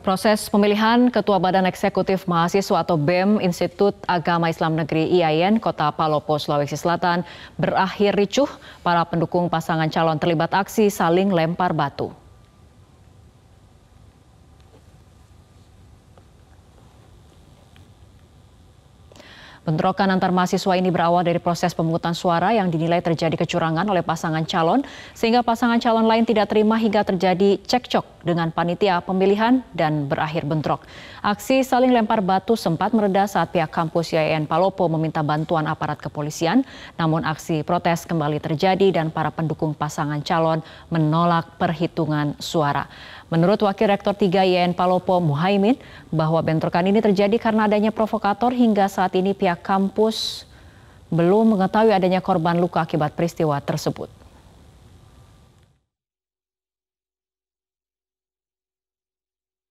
Proses pemilihan Ketua Badan Eksekutif Mahasiswa atau BEM Institut Agama Islam Negeri IAIN Kota Palopo, Sulawesi Selatan berakhir ricuh. Para pendukung pasangan calon terlibat aksi saling lempar batu. Bentrokan antar mahasiswa ini berawal dari proses pemungutan suara yang dinilai terjadi kecurangan oleh pasangan calon, sehingga pasangan calon lain tidak terima hingga terjadi cekcok dengan panitia pemilihan dan berakhir bentrok. Aksi saling lempar batu sempat meredah saat pihak kampus YAIN Palopo meminta bantuan aparat kepolisian, namun aksi protes kembali terjadi dan para pendukung pasangan calon menolak perhitungan suara. Menurut Wakil Rektor 3 YN Palopo Muhaimin, bahwa bentrokan ini terjadi karena adanya provokator hingga saat ini pihak kampus belum mengetahui adanya korban luka akibat peristiwa tersebut.